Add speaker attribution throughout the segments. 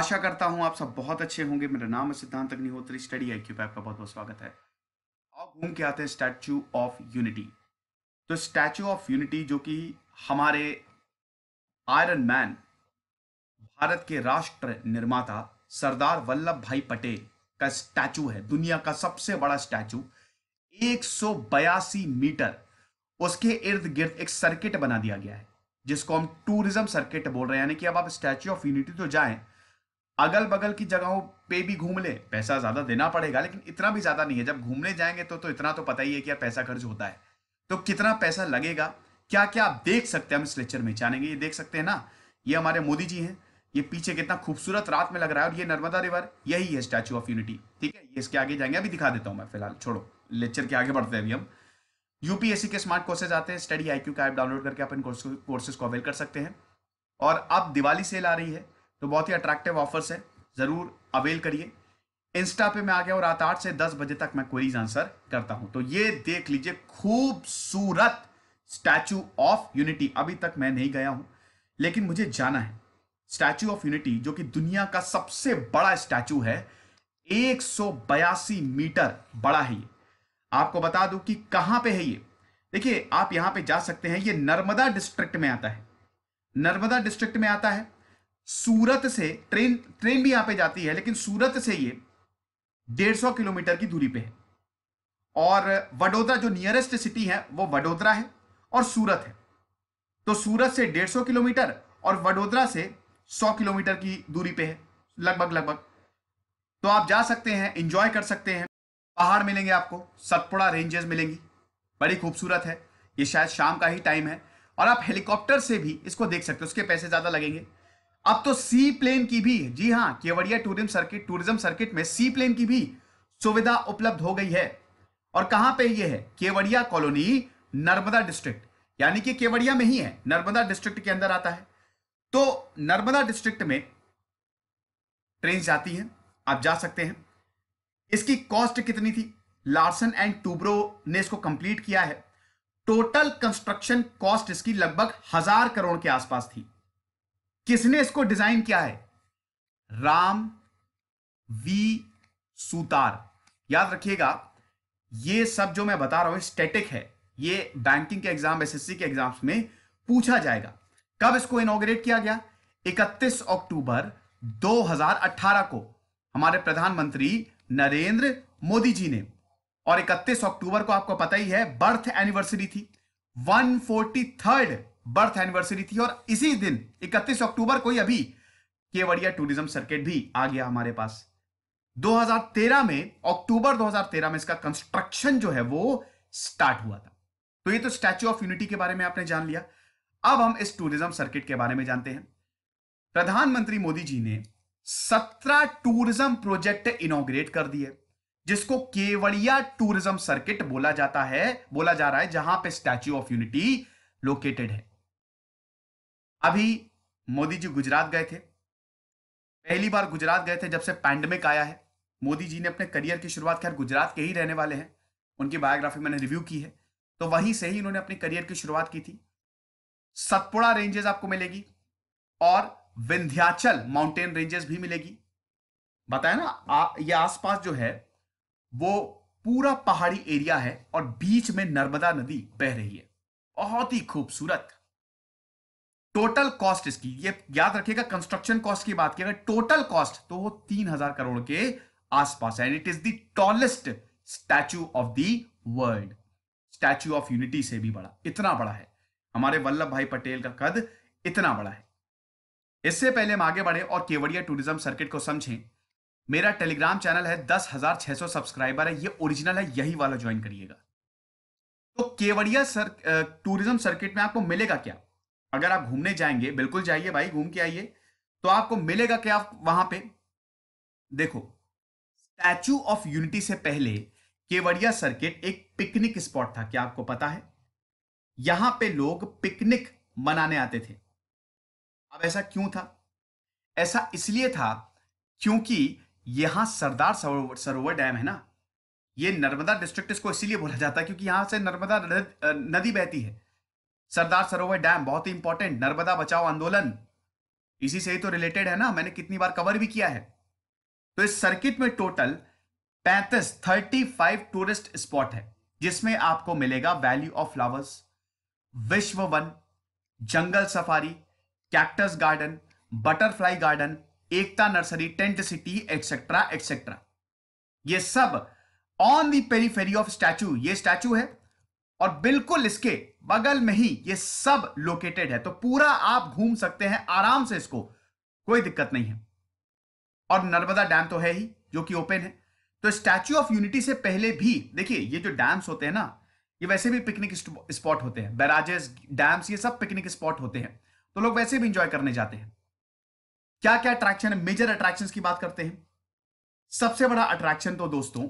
Speaker 1: आशा करता हूं आप सब बहुत अच्छे होंगे मेरा नाम है सिद्धांत अग्निहोत्री स्टडी आई क्यू पे आपका बहुत बहुत स्वागत है आप घूम के आते हैं स्टैचू ऑफ यूनिटी तो स्टैचू ऑफ यूनिटी जो कि हमारे आयरन मैन भारत के राष्ट्र निर्माता सरदार वल्लभ भाई पटेल का स्टैचू है दुनिया का सबसे बड़ा स्टैचू एक मीटर उसके इर्द गिर्द एक सर्किट बना दिया गया है जिसको हम टूरिज्म सर्किट बोल रहे हैं यानी कि अब आप स्टैचू ऑफ यूनिटी तो जाएं अगल बगल की जगहों पे भी घूम ले पैसा ज़्यादा देना पड़ेगा लेकिन इतना भी ज़्यादा नहीं है जब घूमने जाएंगे तो तो इतना तो पता ही है कि यार पैसा खर्च होता है तो कितना पैसा लगेगा क्या क्या आप देख सकते हैं हम इस लेक्चर में जानेंगे ये देख सकते हैं ना ये हमारे मोदी जी हैं ये पीछे कितना खूबसूरत रात में लग रहा है और ये नर्मदा रिवर यही है स्टैचू ऑफ यूनिटी ठीक है इसके आगे जाएंगे अभी दिखा देता हूँ मैं फिलहाल छोड़ो लेक्चर के आगे बढ़ते हैं अभी हम यूपीएससी के स्मार्ट कोर्सेज आते हैं स्टडी आईक्यू का ऐप डाउनलोड करके अपन कोर्सेज को अवेल कर सकते हैं और अब दिवाली सेल आ रही है तो बहुत ही अट्रैक्टिव ऑफर्स है ज़रूर अवेल करिए इंस्टा पे मैं आ गया और रात आठ से दस बजे तक मैं क्वेरीज आंसर करता हूं तो ये देख लीजिए खूबसूरत स्टैचू ऑफ यूनिटी अभी तक मैं नहीं गया हूं लेकिन मुझे जाना है स्टैचू ऑफ यूनिटी जो कि दुनिया का सबसे बड़ा स्टैचू है एक मीटर बड़ा है ये आपको बता दू कि कहां पे है ये देखिए आप यहां पे जा सकते हैं ये नर्मदा डिस्ट्रिक्ट में आता है नर्मदा डिस्ट्रिक्ट में आता है सूरत से ट्रेन ट्रेन भी यहां पे जाती है लेकिन सूरत से ये 150 किलोमीटर की दूरी पे है और वडोदरा जो नियरेस्ट सिटी है वो वडोदरा है और सूरत है तो सूरत से 150 किलोमीटर और वडोदरा से 100 किलोमीटर की दूरी पे है लगभग लगभग तो आप जा सकते हैं इंजॉय कर सकते हैं पहाड़ मिलेंगे आपको सतपुड़ा रेंजेस मिलेंगी बड़ी खूबसूरत है ये शायद शाम का ही टाइम है और आप हेलीकॉप्टर से भी इसको देख सकते हो उसके पैसे ज़्यादा लगेंगे अब तो सी प्लेन की भी जी हाँ Kevadia tourism circuit tourism circuit में सी प्लेन की भी सुविधा उपलब्ध हो गई है और कहां पे ये है केवड़िया कॉलोनी नर्मदा डिस्ट्रिक्ट यानी कि केवड़िया में ही है नर्मदा डिस्ट्रिक्ट के अंदर आता है तो नर्मदा डिस्ट्रिक्ट में ट्रेन जाती हैं आप जा सकते हैं इसकी कॉस्ट कितनी थी लार्सन एंड टूब्रो ने इसको कंप्लीट किया है टोटल कंस्ट्रक्शन कॉस्ट इसकी लगभग हजार करोड़ के आसपास थी किसने इसको डिजाइन किया है राम वी सूतार याद रखिएगा ये सब जो मैं बता रहा हूं स्टैटिक है ये बैंकिंग के एग्जाम एसएससी के एग्जाम्स में पूछा जाएगा कब इसको इनोग्रेट किया गया 31 अक्टूबर 2018 को हमारे प्रधानमंत्री नरेंद्र मोदी जी ने और 31 अक्टूबर को आपको पता ही है बर्थ एनिवर्सरी थी one forty third birth anniversary थी और इसी दिन 31 अक्टूबर को ही अभी केवड़िया टूरिज्म सर्किट भी आ गया हमारे पास 2013 में अक्टूबर 2013 में इसका कंस्ट्रक्शन जो है वो स्टार्ट हुआ था तो ये तो स्टैच्यू ऑफ यूनिटी के बारे में आपने जान लिया अब हम इस टूरिज्म सर्किट के बारे में जानते हैं प्रधानमंत्री मोदी जी ने सत्रह टूरिज्म प्रोजेक्ट इनोग्रेट कर दिए जिसको केवड़िया टूरिज्म सर्किट बोला जाता है बोला जा रहा है जहां पे स्टैच्यू ऑफ यूनिटी लोकेटेड है अभी मोदी जी गुजरात गए थे पहली बार गुजरात गए थे जब से पैंडमिक आया है मोदी जी ने अपने करियर की शुरुआत खैर गुजरात के ही रहने वाले हैं उनकी बायोग्राफी मैंने रिव्यू की है तो वहीं से ही उन्होंने अपने करियर की शुरुआत की थी सतपुड़ा रेंजेस आपको मिलेगी और विंध्याचल माउंटेन रेंजेस भी मिलेगी बताया ना ये आसपास जो है वो पूरा पहाड़ी एरिया है और बीच में नर्मदा नदी बह रही है बहुत ही खूबसूरत टोटल कॉस्ट इसकी ये याद रखिएगा कंस्ट्रक्शन कॉस्ट की बात की अगर टोटल कॉस्ट तो वो तीन हजार करोड़ के आसपास है and it is the tallest statue of the world statue of unity से भी बड़ा इतना बड़ा है हमारे वल्लभ भाई पटेल का कद इतना बड़ा है इससे पहले हम आगे बढ़े और केवड़िया टूरिज्म सर्किट को समझें मेरा टेलीग्राम चैनल है दस हजार छह सौ सब्सक्राइबर है ये ओरिजिनल है यही वाला ज्वाइन करिएगा तो केवड़िया सर टूरिज्म सर्किट में आपको मिलेगा क्या अगर आप घूमने जाएंगे बिल्कुल जाइए भाई घूम के आइए तो आपको मिलेगा क्या वहां पे देखो स्टैचू ऑफ यूनिटी से पहले केवड़िया सर्किट एक पिकनिक स्पॉट था क्या आपको पता है यहां पे लोग पिकनिक मनाने आते थे अब ऐसा क्यों था ऐसा इसलिए था क्योंकि यहां सरदार सरोवर सरोवर डैम है ना ये नर्मदा डिस्ट्रिक्ट इसको इसीलिए बोला जाता है क्योंकि यहां से नर्मदा नदी बहती है सरदार सरोवर डैम बहुत ही इंपॉर्टेंट नर्मदा बचाओ आंदोलन इसी से ही तो रिलेटेड है ना मैंने कितनी बार कवर भी किया है तो इस सर्किट में टोटल पैंतीस थर्टी फाइव टूरिस्ट स्पॉट है जिसमें आपको मिलेगा वैल्यू ऑफ फ्लावर्स विश्व वन जंगल safari cactus garden butterfly garden Ekta nursery tent city etcetera etcetera ये सब on the periphery of statue ये स्टैचू है और बिल्कुल इसके बगल में ही ये सब लोकेटेड है तो पूरा आप घूम सकते हैं आराम से इसको कोई दिक्कत नहीं है और नर्मदा डैम तो है ही जो कि ओपन है तो स्टैच्यू ऑफ यूनिटी से पहले भी देखिए ये जो डैम्स होते हैं ना ये वैसे भी पिकनिक स्पॉट होते हैं बैराजेस डैम्स ये सब पिकनिक स्पॉट होते हैं तो लोग वैसे भी इंजॉय करने जाते हैं क्या क्या अट्रैक्शन है मेजर अट्रैक्शन की बात करते हैं सबसे बड़ा अट्रैक्शन तो दोस्तों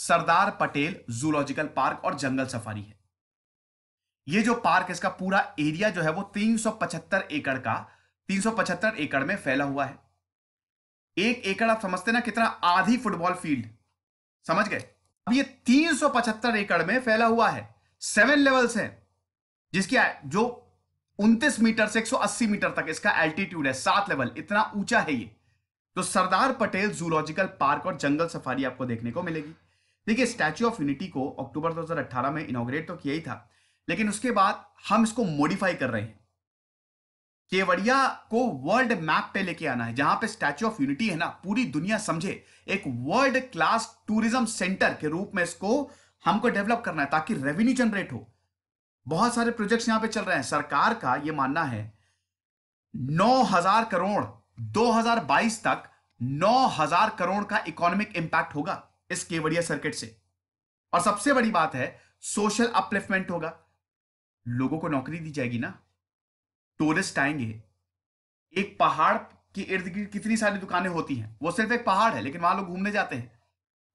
Speaker 1: सरदार पटेल जूलॉजिकल पार्क और जंगल सफारी है ये जो पार्क इसका पूरा एरिया जो है वो 375 एकड़ का 375 एकड़ में फैला हुआ है एक एकड़ आप समझते ना कितना आधी फुटबॉल फील्ड समझ गए अब ये 375 एकड़ में फैला हुआ है सेवन लेवल्स हैं जिसकी जो 29 मीटर से 180 मीटर तक इसका एल्टीट्यूड है सात लेवल इतना ऊंचा है ये तो सरदार पटेल जूलॉजिकल पार्क और जंगल सफारी आपको देखने को मिलेगी देखिए स्टैच्यू ऑफ यूनिटी को अक्टूबर 2018 में इनोग्रेट तो किया ही था लेकिन उसके बाद हम इसको मॉडिफाई कर रहे हैं केवड़िया को वर्ल्ड मैप पे लेके आना है जहां पे स्टैच्यू ऑफ यूनिटी है ना पूरी दुनिया समझे एक वर्ल्ड क्लास टूरिज्म सेंटर के रूप में इसको हमको डेवलप करना है ताकि रेवेन्यू जनरेट हो बहुत सारे प्रोजेक्ट्स यहां पे चल रहे हैं सरकार का यह मानना है 9000 करोड़ 2022 तक 9000 करोड़ का इकोनॉमिक इंपैक्ट होगा इस केवड़िया सर्किट से और सबसे बड़ी बात है सोशल अपलिफ्टमेंट होगा लोगों को नौकरी दी जाएगी ना टूरिस्ट आएंगे एक पहाड़ के इर्द गिर्द कितनी सारी दुकानें होती हैं वो सिर्फ एक पहाड़ है लेकिन वहां लोग घूमने जाते हैं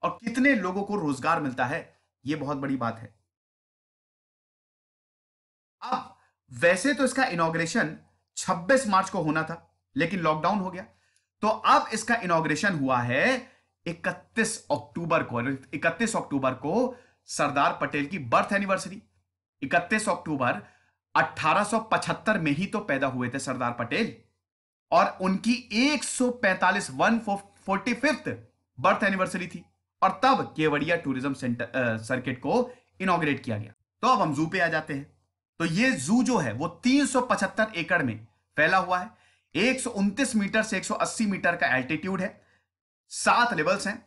Speaker 1: और कितने लोगों को रोजगार मिलता है ये बहुत बड़ी बात है अब वैसे तो इसका इनोग्रेशन 26 मार्च को होना था लेकिन लॉकडाउन हो गया तो अब इसका इनोग्रेशन हुआ है 31 अक्टूबर को 31 अक्टूबर को सरदार पटेल की बर्थ एनिवर्सरी 31 अक्टूबर 1875 में ही तो पैदा हुए थे सरदार पटेल और उनकी 145 सौ बर्थ एनिवर्सरी थी और तब केवड़िया टूरिज्म सेंटर सर्किट को इनोग्रेट किया गया तो अब हम जू पे आ जाते हैं तो ये जू जो है वो 375 एकड़ में फैला हुआ है एक मीटर से 180 मीटर का एल्टीट्यूड है सात लेवल्स हैं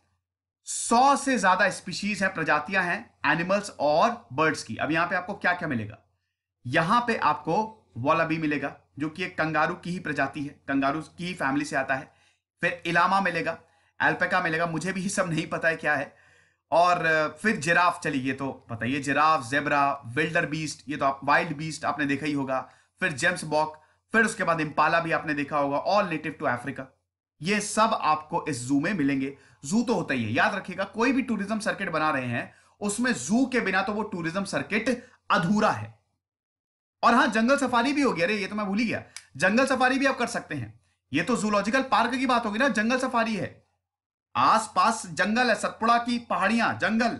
Speaker 1: सौ से ज्यादा स्पीशीज हैं प्रजातियां हैं एनिमल्स और बर्ड्स की अब यहां पे आपको क्या क्या मिलेगा यहां पे आपको वॉलाबी मिलेगा जो कि एक कंगारू की ही प्रजाति है कंगारू की ही फैमिली से आता है फिर इलामा मिलेगा एल्पेका मिलेगा मुझे भी ये सब नहीं पता है क्या है और फिर जिराफ चलिए ये तो पता ही जिराफ जेबरा विल्डर बीस्ट ये तो आप वाइल्ड बीस्ट आपने देखा ही होगा फिर जेम्स बॉक फिर उसके बाद इम्पाला भी आपने देखा होगा ऑल नेटिव टू अफ्रीका ये सब आपको इस जू में मिलेंगे जू तो होता ही है याद रखिएगा कोई भी टूरिज्म सर्किट बना रहे हैं उसमें जू के बिना तो वो टूरिज्म सर्किट अधूरा है और हां जंगल सफारी भी होगी अरे ये तो मैं भूल ही गया जंगल सफारी भी आप कर सकते हैं ये तो जूलॉजिकल पार्क की बात होगी ना जंगल सफारी है आसपास जंगल है सतपुड़ा की पहाड़ियां जंगल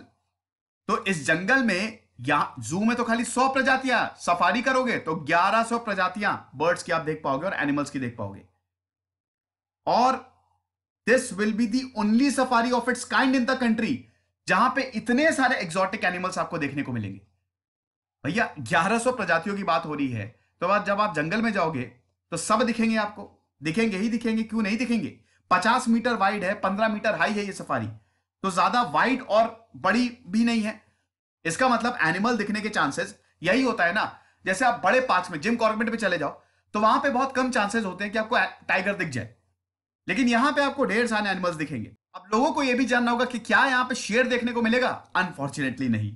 Speaker 1: तो इस जंगल में या जू में तो खाली सौ प्रजातियां सफारी करोगे तो ग्यारह सौ प्रजातियां बर्ड्स की आप देख पाओगे और एनिमल्स की देख पाओगे और this will be the only safari of its kind in the country जहां पे इतने सारे एग्जॉटिक एनिमल्स आपको देखने को मिलेंगे भैया 1100 प्रजातियों की बात हो रही है तो आज जब आप जंगल में जाओगे तो सब दिखेंगे आपको दिखेंगे ही दिखेंगे क्यों नहीं दिखेंगे 50 मीटर वाइड है 15 मीटर हाई है ये सफारी तो ज्यादा वाइड और बड़ी भी नहीं है इसका मतलब एनिमल दिखने के चांसेस यही होता है ना जैसे आप बड़े पार्क में जिम कॉर्बेट में चले जाओ तो वहां पे बहुत कम चांसेस होते हैं कि आपको टाइगर दिख जाए लेकिन यहां पे आपको ढेर सारे एनिमल्स दिखेंगे अब लोगों को यह भी जानना होगा कि क्या यहां पे शेर देखने को मिलेगा अनफॉर्चुनेटली नहीं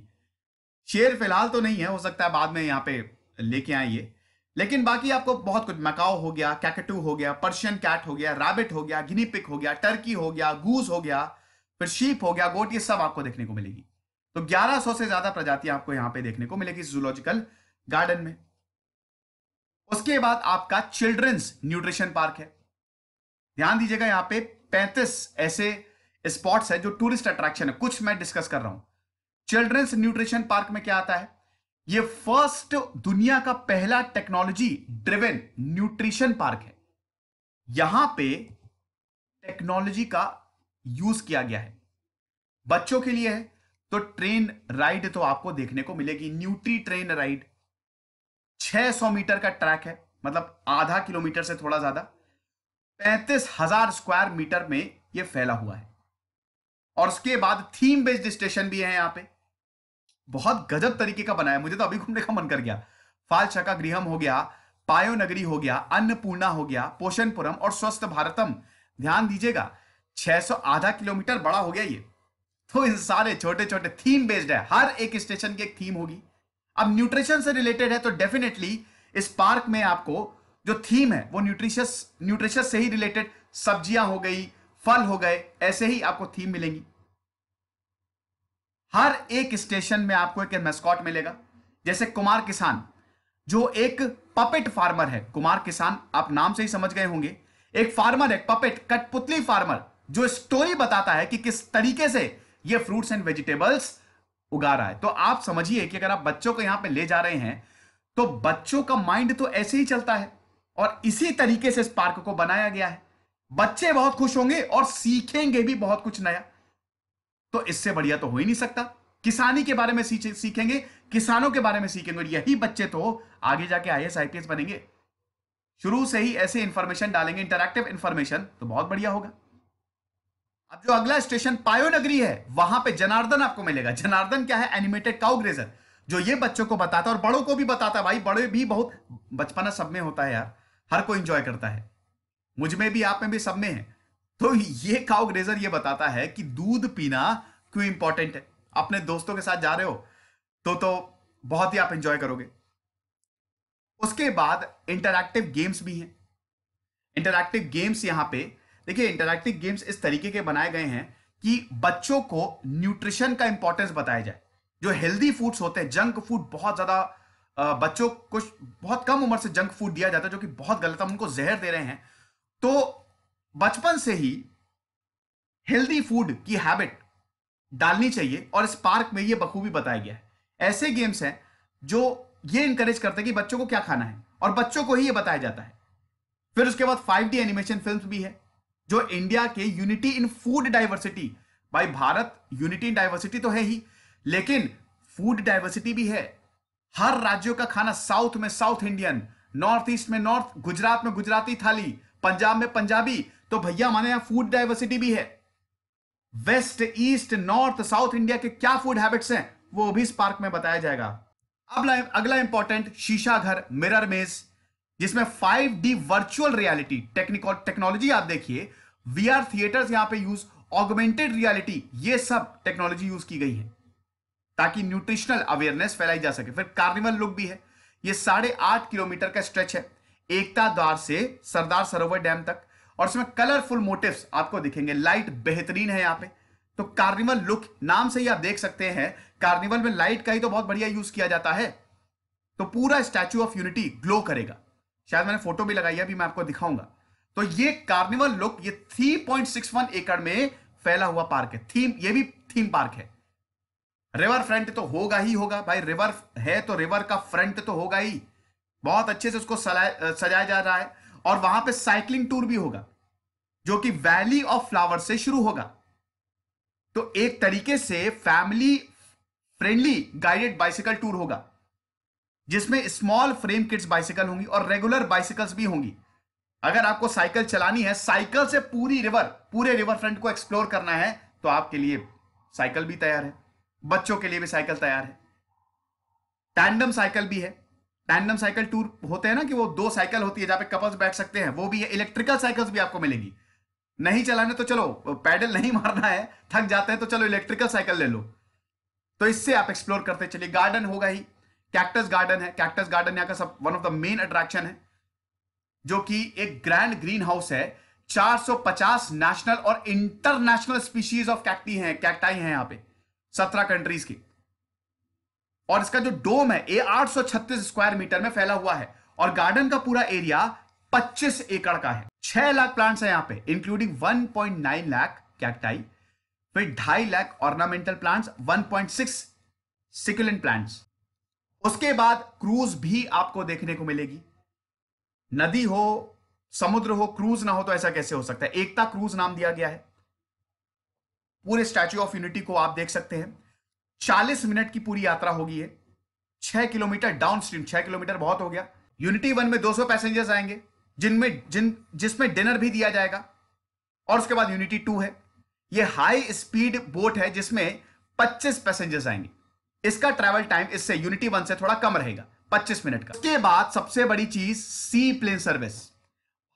Speaker 1: शेर फिलहाल तो नहीं है हो सकता है बाद में यहां पे लेके आइए लेकिन बाकी आपको बहुत कुछ मकाओ हो गया कैकेटू हो गया पर्शियन कैट हो गया रैबिट हो गया गिनी पिक हो गया टर्की हो गया गूस हो गया फिर शीप हो गया गोट ये सब आपको देखने को मिलेगी तो ग्यारह से ज्यादा प्रजातियां आपको यहां पर देखने को मिलेगी जूलॉजिकल गार्डन में उसके बाद आपका चिल्ड्रंस न्यूट्रिशन पार्क है ध्यान दीजिएगा यहां पे 35 ऐसे स्पॉट्स है जो टूरिस्ट अट्रैक्शन है कुछ मैं डिस्कस कर रहा हूं चिल्ड्रंस न्यूट्रिशन पार्क में क्या आता है ये फर्स्ट दुनिया का पहला टेक्नोलॉजी ड्रिवेन न्यूट्रिशन पार्क है यहां पे टेक्नोलॉजी का यूज किया गया है बच्चों के लिए है तो ट्रेन राइड तो आपको देखने को मिलेगी न्यूट्री ट्रेन राइड 600 मीटर का ट्रैक है मतलब आधा किलोमीटर से थोड़ा ज्यादा पैंतीस हजार स्क्वायर मीटर में ये फैला हुआ है और उसके बाद थीम बेस्ड स्टेशन भी है यहां पे बहुत गजब तरीके का बनाया मुझे तो अभी घूमने का मन कर गया फाल छका गृहम हो गया पायो नगरी हो गया अन्नपूर्णा हो गया पोषणपुरम और स्वस्थ भारतम ध्यान दीजिएगा छह आधा किलोमीटर बड़ा हो गया ये तो इन सारे छोटे छोटे थीम बेस्ड है हर एक स्टेशन की एक थीम होगी अब न्यूट्रिशन से रिलेटेड है तो डेफिनेटली इस पार्क में आपको जो थीम है वो न्यूट्रिशियस न्यूट्रिशियस से ही रिलेटेड सब्जियां हो गई फल हो गए ऐसे ही आपको थीम मिलेंगी हर एक स्टेशन में आपको एक मेस्कॉट मिलेगा जैसे कुमार किसान जो एक पपेट फार्मर है कुमार किसान आप नाम से ही समझ गए होंगे एक फार्मर है पपेट कटपुतली फार्मर जो स्टोरी बताता है कि किस तरीके से ये फ्रूट्स एंड वेजिटेबल्स उगा रहा है तो आप समझिए कि अगर आप बच्चों को यहां पे ले जा रहे हैं तो बच्चों का माइंड तो ऐसे ही चलता है और इसी तरीके से इस पार्क को बनाया गया है बच्चे बहुत खुश होंगे और सीखेंगे भी बहुत कुछ नया तो इससे बढ़िया तो हो ही नहीं सकता किसानी के बारे में सीखेंगे किसानों के बारे में सीखेंगे और यही बच्चे तो आगे जाके आई एस बनेंगे शुरू से ही ऐसे इंफॉर्मेशन डालेंगे इंटरक्टिव इंफॉर्मेशन तो बहुत बढ़िया होगा अब जो अगला स्टेशन पायो नगरी है वहां पे जनार्दन आपको मिलेगा जनार्दन क्या है एनिमेटेड काउ ग्रेजर जो ये बच्चों को बताता है और बड़ों को भी बताता है भाई बड़े भी बहुत बचपना सब में होता है यार हर कोई इंजॉय करता है मुझ में भी आप में भी सब में है तो ये काउ ग्रेजर ये बताता है कि दूध पीना क्यों इंपॉर्टेंट है अपने दोस्तों के साथ जा रहे हो तो तो बहुत ही आप इंजॉय करोगे उसके बाद इंटरैक्टिव गेम्स भी हैं इंटरैक्टिव गेम्स यहां पे देखिए इंटरैक्टिव गेम्स इस तरीके के बनाए गए हैं कि बच्चों को न्यूट्रिशन का इंपॉर्टेंस बताया जाए जो हेल्दी फूड्स होते हैं जंक फूड बहुत ज़्यादा बच्चों को बहुत कम उम्र से जंक फूड दिया जाता है जो कि बहुत गलत है उनको जहर दे रहे हैं तो बचपन से ही हेल्दी फूड की हैबिट डालनी चाहिए और इस पार्क में ये बखूबी बताया गया है ऐसे गेम्स हैं जो ये इंकरेज करते हैं कि बच्चों को क्या खाना है और बच्चों को ही ये बताया जाता है फिर उसके बाद फाइव डी एनिमेशन फिल्म भी है जो इंडिया के यूनिटी इन फूड डाइवर्सिटी भाई भारत यूनिटी इन डाइवर्सिटी तो है ही लेकिन फूड डाइवर्सिटी भी है हर राज्यों का खाना साउथ में साउथ इंडियन नॉर्थ ईस्ट में नॉर्थ गुजरात में गुजराती थाली पंजाब में पंजाबी तो भैया हमारे यहां फूड डाइवर्सिटी भी है west east north south India के क्या फूड हैबिट्स हैं वो भी इस पार्क में बताया जाएगा अब अगला इंपॉर्टेंट शीशा घर मिरर मेज जिसमें 5D virtual reality technical technology आप देखिए वी आर थिएटर्स यहां पे यूज ऑगमेंटेड रियलिटी ये सब टेक्नोलॉजी यूज की गई है ताकि न्यूट्रिशनल अवेयरनेस फैलाई जा सके फिर कार्निवल लुक भी है ये साढ़े आठ किलोमीटर का स्ट्रेच है एकता द्वार से सरदार सरोवर डैम तक और इसमें कलरफुल मोटिव्स आपको दिखेंगे लाइट बेहतरीन है यहाँ पे तो कार्निवल लुक नाम से ही आप देख सकते हैं कार्निवल में लाइट का ही तो बहुत बढ़िया यूज किया जाता है तो पूरा स्टैच्यू ऑफ यूनिटी ग्लो करेगा शायद मैंने फोटो भी लगाई अभी मैं आपको दिखाऊंगा तो ये कार्निवल लुक ये 3.61 एकड़ में फैला हुआ पार्क है थीम ये भी थीम पार्क है रिवर फ्रंट तो होगा ही होगा भाई रिवर है तो रिवर का फ्रंट तो होगा ही बहुत अच्छे से उसको सजाया जा रहा है और वहां पे साइकिलिंग टूर भी होगा जो कि वैली ऑफ फ्लावर से शुरू होगा तो एक तरीके से family friendly guided bicycle tour होगा जिसमें स्मॉल फ्रेम किड्स बाइसिकल होंगी और रेगुलर बाइसिकल्स भी होंगी अगर आपको साइकिल चलानी है साइकिल से पूरी रिवर पूरे रिवर फ्रंट को एक्सप्लोर करना है तो आपके लिए साइकिल भी तैयार है बच्चों के लिए भी साइकिल तैयार है टैंडम साइकिल भी है टैंडम साइकिल टूर होते हैं ना कि वो दो साइकिल होती है जहां पे कपल्स बैठ सकते हैं वो भी है इलेक्ट्रिकल साइकिल्स भी आपको मिलेंगी नहीं चलाने तो चलो पैडल नहीं मारना है थक जाते हैं तो चलो इलेक्ट्रिकल साइकिल ले लो तो इससे आप एक्सप्लोर करते चलिए गार्डन होगा ही कैक्टस गार्डन है कैक्टस गार्डन यहाँ का सब one of the main attraction है जो कि एक ग्रैंड ग्रीन हाउस है 450 नेशनल और इंटरनेशनल स्पीशीज ऑफ कैक्टी हैं कैक्टाई हैं यहाँ पे सत्रह कंट्रीज की और इसका जो डोम है ये 836 स्क्वायर मीटर में फैला हुआ है और गार्डन का पूरा एरिया 25 एकड़ का है 6 लाख प्लांट्स है यहां पे इंक्लूडिंग 1.9 लाख कैक्टाई फिर ढाई lakh ornamental plants 1.6 six plants उसके बाद क्रूज भी आपको देखने को मिलेगी नदी हो समुद्र हो क्रूज ना हो तो ऐसा कैसे हो सकता है एकता क्रूज नाम दिया गया है पूरे स्टैच्यू ऑफ यूनिटी को आप देख सकते हैं चालीस मिनट की पूरी यात्रा होगी है छह किलोमीटर डाउन स्ट्रीम छह किलोमीटर बहुत हो गया यूनिटी वन में 200 पैसेंजर्स आएंगे जिनमें जिन जिसमें डिनर भी दिया जाएगा और उसके बाद यूनिटी टू है यह हाई स्पीड बोट है जिसमें 25 पैसेंजर्स आएंगे इसका ट्रेवल टाइम इससे यूनिटी वन से थोड़ा कम रहेगा 25 मिनट का उसके बाद सबसे बड़ी चीज सी प्लेन सर्विस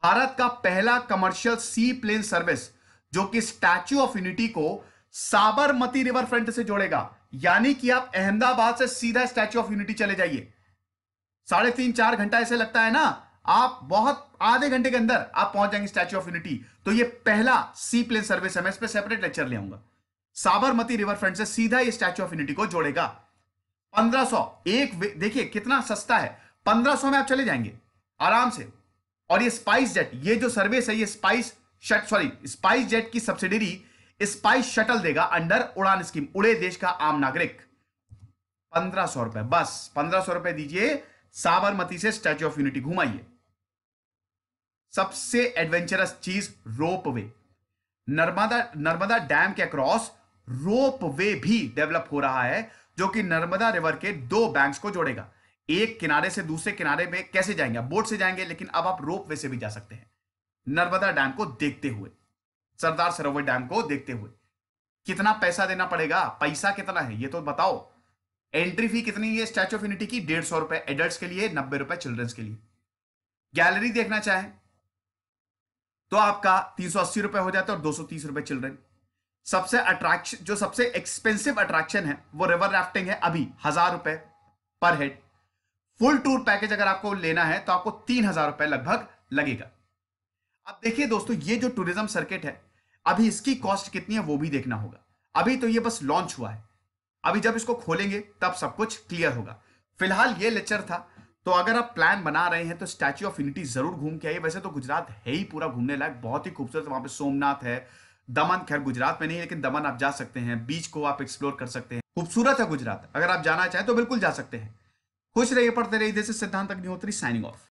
Speaker 1: भारत का पहला कमर्शियल सी प्लेन सर्विस जो कि स्टैच्यू ऑफ यूनिटी को साबरमती रिवर फ्रंट से जोड़ेगा यानी कि आप अहमदाबाद से सीधा स्टैच्यू ऑफ यूनिटी चले जाइए साढ़े तीन चार घंटा ऐसे लगता है ना आप बहुत आधे घंटे के अंदर आप पहुंच जाएंगे स्टैच्यू ऑफ यूनिटी तो ये पहला सी प्लेन सर्विस है मैं इस पर सेपरेट लेक्चर ले आऊंगा साबरमती रिवर फ्रंट से सीधा ये स्टैच्यू ऑफ यूनिटी को जोड़ेगा 1500 एक देखिए कितना सस्ता है 1500 में आप चले जाएंगे आराम से और ये स्पाइस जेट ये जो सर्विस है ये spice shut sorry SpiceJet की सब्सिडरी स्पाइस शटल देगा अंडर उड़ान स्कीम उड़े देश का आम नागरिक पंद्रह सौ रुपए बस पंद्रह सौ रुपए दीजिए साबरमती से स्टैच्यू ऑफ यूनिटी घुमाइए सबसे एडवेंचरस चीज ropeway Narmada Narmada dam के अक्रॉस रोप वे भी डेवलप हो रहा है जो कि नर्मदा रिवर के दो बैंक्स को जोड़ेगा एक किनारे से दूसरे किनारे में कैसे जाएंगे बोट से जाएंगे लेकिन अब आप रोप वे से भी जा सकते हैं नर्मदा डैम को देखते हुए सरदार सरोवर डैम को देखते हुए कितना पैसा देना पड़ेगा पैसा कितना है ये तो बताओ एंट्री फी कितनी है स्टैच्यू ऑफ यूनिटी की डेढ़ सौ रुपए एडल्ट के लिए नब्बे रुपए चिल्ड्रंस के लिए गैलरी देखना चाहें तो आपका तीन सौ अस्सी रुपए हो जाता है और दो सौ तीस रुपए चिल्ड्रन सबसे अट्रैक्शन जो सबसे एक्सपेंसिव अट्रैक्शन है वो रिवर राफ्टिंग है अभी हजार रुपए पर हेड फुल टूर पैकेज अगर आपको लेना है तो आपको तीन हजार रुपए लगभग लगेगा अब देखिए दोस्तों ये जो टूरिज्म सर्किट है अभी इसकी कॉस्ट कितनी है वो भी देखना होगा अभी तो ये बस लॉन्च हुआ है अभी जब इसको खोलेंगे तब सब कुछ क्लियर होगा फिलहाल ये लेक्चर था तो अगर आप प्लान बना रहे हैं तो स्टैच्यू ऑफ यूनिटी जरूर घूम के आइए वैसे तो गुजरात है ही पूरा घूमने लायक बहुत ही खूबसूरत वहां पे सोमनाथ है दमन खैर गुजरात में नहीं लेकिन दमन आप जा सकते हैं बीच को आप एक्सप्लोर कर सकते हैं खूबसूरत है गुजरात अगर आप जाना चाहें तो बिल्कुल जा सकते हैं खुश रहिए पढ़ते रहिए जैसे सिद्धांत अग्निहोत्री साइनिंग ऑफ